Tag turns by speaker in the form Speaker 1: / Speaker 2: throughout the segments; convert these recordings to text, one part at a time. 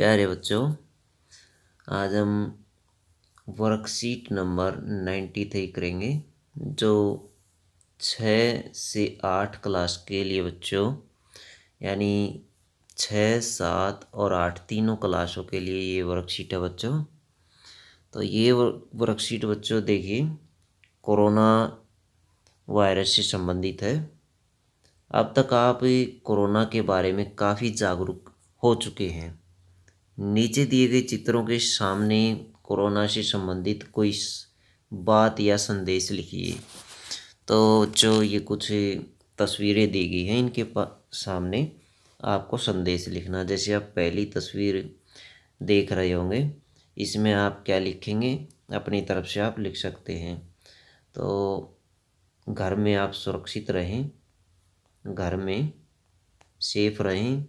Speaker 1: प्यारे बच्चों आज हम वर्कशीट नंबर नाइन्टी थ्री करेंगे जो छः से आठ क्लास के लिए बच्चों यानी छः सात और आठ तीनों क्लासों के लिए ये वर्कशीट है बच्चों तो ये वर्कशीट बच्चों देखिए कोरोना वायरस से संबंधित है अब तक आप कोरोना के बारे में काफ़ी जागरूक हो चुके हैं नीचे दिए गए चित्रों के सामने कोरोना से संबंधित कोई बात या संदेश लिखिए तो जो ये कुछ तस्वीरें दी गई हैं इनके सामने आपको संदेश लिखना जैसे आप पहली तस्वीर देख रहे होंगे इसमें आप क्या लिखेंगे अपनी तरफ से आप लिख सकते हैं तो घर में आप सुरक्षित रहें घर में सेफ रहें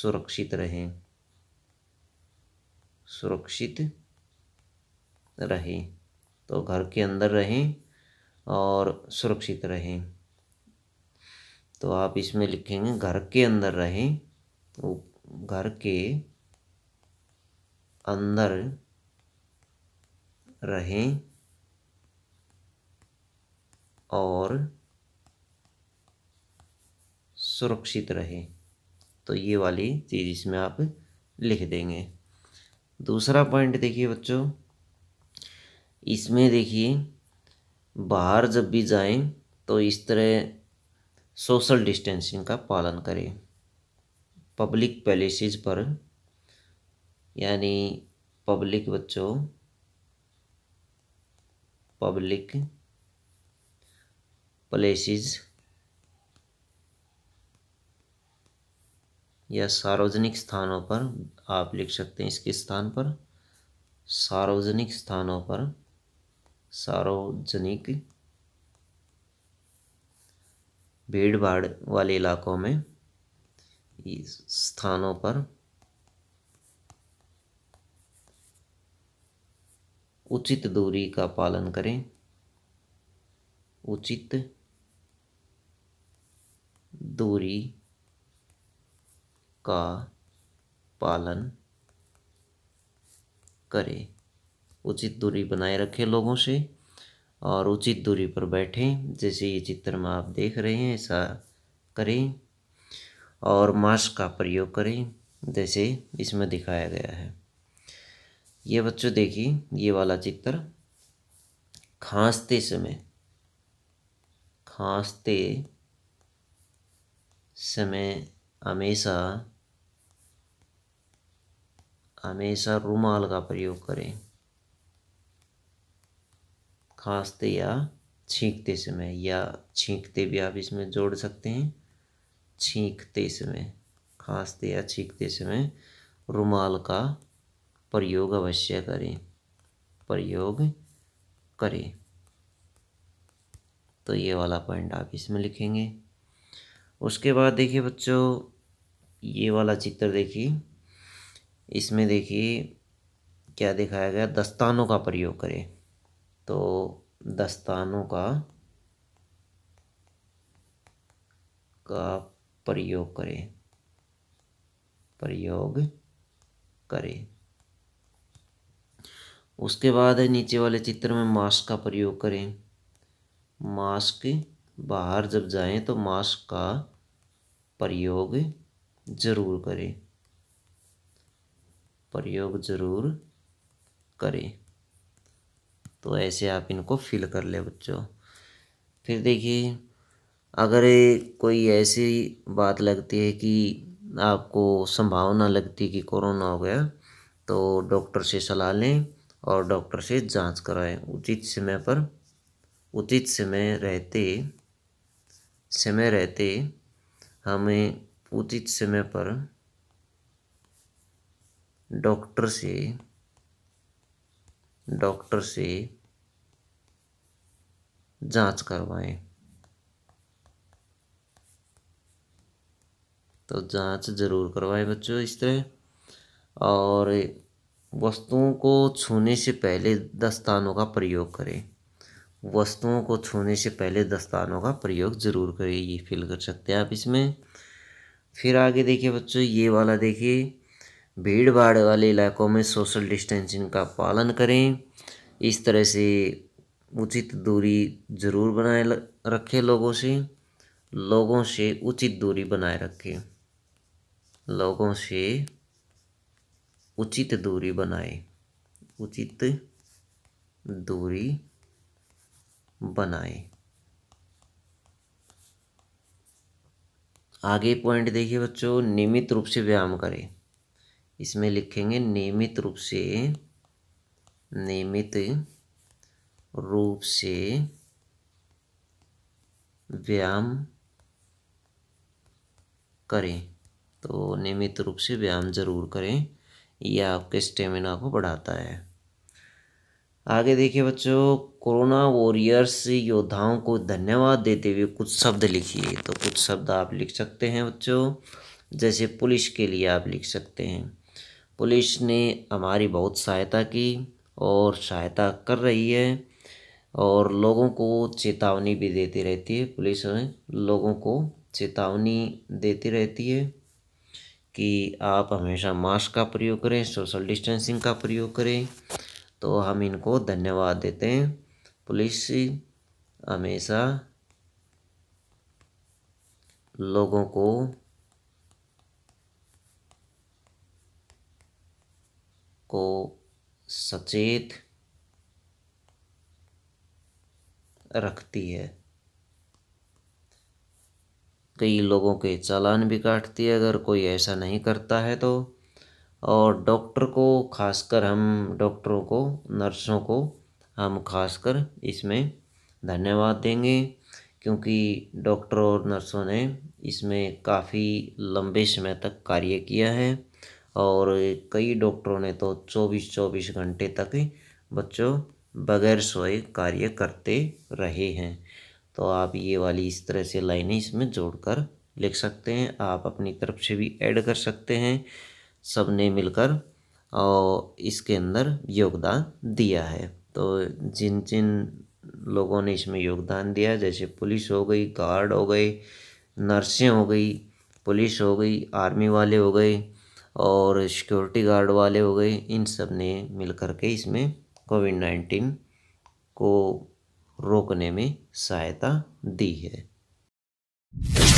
Speaker 1: सुरक्षित रहें सुरक्षित रहें तो घर के अंदर रहें और सुरक्षित रहें तो आप इसमें लिखेंगे घर के अंदर रहें तो घर के अंदर रहें और सुरक्षित रहें तो ये वाली चीज़ इसमें आप लिख देंगे दूसरा पॉइंट देखिए बच्चों इसमें देखिए बाहर जब भी जाएं तो इस तरह सोशल डिस्टेंसिंग का पालन करें पब्लिक पैलेसेस पर यानी पब्लिक बच्चों पब्लिक प्लेसिज या सार्वजनिक स्थानों पर आप लिख सकते हैं इसके स्थान पर सार्वजनिक स्थानों पर सार्वजनिक भीड़ भाड़ वाले इलाकों में स्थानों पर उचित दूरी का पालन करें उचित दूरी का पालन करें उचित दूरी बनाए रखें लोगों से और उचित दूरी पर बैठें जैसे ये चित्र में आप देख रहे हैं ऐसा करें और मास्क का प्रयोग करें जैसे इसमें दिखाया गया है ये बच्चों देखिए ये वाला चित्र खांसते समय खांसते समय हमेशा हमेशा रुमाल का प्रयोग करें खांसते या छींकते समय या छींकते भी आप इसमें जोड़ सकते हैं छींकते समय खांसते या छींकते समय रुमाल का प्रयोग अवश्य करें प्रयोग करें तो ये वाला पॉइंट आप इसमें लिखेंगे उसके बाद देखिए बच्चों ये वाला चित्र देखिए इसमें देखिए क्या दिखाया गया दस्तानों का प्रयोग करें तो दस्तानों का का प्रयोग करें प्रयोग करें उसके बाद नीचे वाले चित्र में मास्क का प्रयोग करें मास्क बाहर जब जाएं तो मास्क का प्रयोग ज़रूर करें प्रयोग ज़रूर करें तो ऐसे आप इनको फिल कर ले बच्चों फिर देखिए अगर कोई ऐसी बात लगती है कि आपको संभावना लगती है कि कोरोना हो गया तो डॉक्टर से सलाह लें और डॉक्टर से जांच कराएं उचित समय पर उचित समय रहते समय रहते हमें उचित समय पर डॉक्टर से डॉक्टर से जांच करवाएं तो जांच ज़रूर करवाएं बच्चों इस तरह और वस्तुओं को छूने से पहले दस्तानों का प्रयोग करें वस्तुओं को छूने से पहले दस्तानों का प्रयोग ज़रूर करें ये फिल कर सकते हैं आप इसमें फिर आगे देखिए बच्चों ये वाला देखिए भीड़ भाड़ वाले इलाकों में सोशल डिस्टेंसिंग का पालन करें इस तरह से उचित दूरी ज़रूर बनाए रखें लोगों से लोगों से उचित दूरी बनाए रखें लोगों से उचित दूरी बनाए उचित दूरी बनाए आगे पॉइंट देखिए बच्चों नियमित रूप से व्यायाम करें इसमें लिखेंगे नियमित रूप से नियमित रूप से व्यायाम करें तो नियमित रूप से व्यायाम ज़रूर करें यह आपके स्टेमिना को बढ़ाता है आगे देखिए बच्चों कोरोना वॉरियर्स योद्धाओं को धन्यवाद देते हुए कुछ शब्द लिखिए तो कुछ शब्द आप लिख सकते हैं बच्चों जैसे पुलिस के लिए आप लिख सकते हैं पुलिस ने हमारी बहुत सहायता की और सहायता कर रही है और लोगों को चेतावनी भी देती रहती है पुलिस ने लोगों को चेतावनी देती रहती है कि आप हमेशा मास्क का प्रयोग करें सोशल डिस्टेंसिंग का प्रयोग करें तो हम इनको धन्यवाद देते हैं पुलिस हमेशा लोगों को को सचेत रखती है कई लोगों के चालान भी काटती है अगर कोई ऐसा नहीं करता है तो और डॉक्टर को खासकर हम डॉक्टरों को नर्सों को हम खासकर इसमें धन्यवाद देंगे क्योंकि डॉक्टर और नर्सों ने इसमें काफ़ी लंबे समय तक कार्य किया है और कई डॉक्टरों ने तो चौबीस चौबीस घंटे तक बच्चों बगैर सोए कार्य करते रहे हैं तो आप ये वाली इस तरह से लाइनें इसमें जोड़कर लिख सकते हैं आप अपनी तरफ से भी ऐड कर सकते हैं सब ने मिलकर और इसके अंदर योगदान दिया है तो जिन जिन लोगों ने इसमें योगदान दिया जैसे पुलिस हो गई गार्ड हो गए नर्सें हो गई पुलिस हो गई आर्मी वाले हो गए और सिक्योरिटी गार्ड वाले हो गए इन सब ने मिल के इसमें कोविड नाइन्टीन को रोकने में सहायता दी है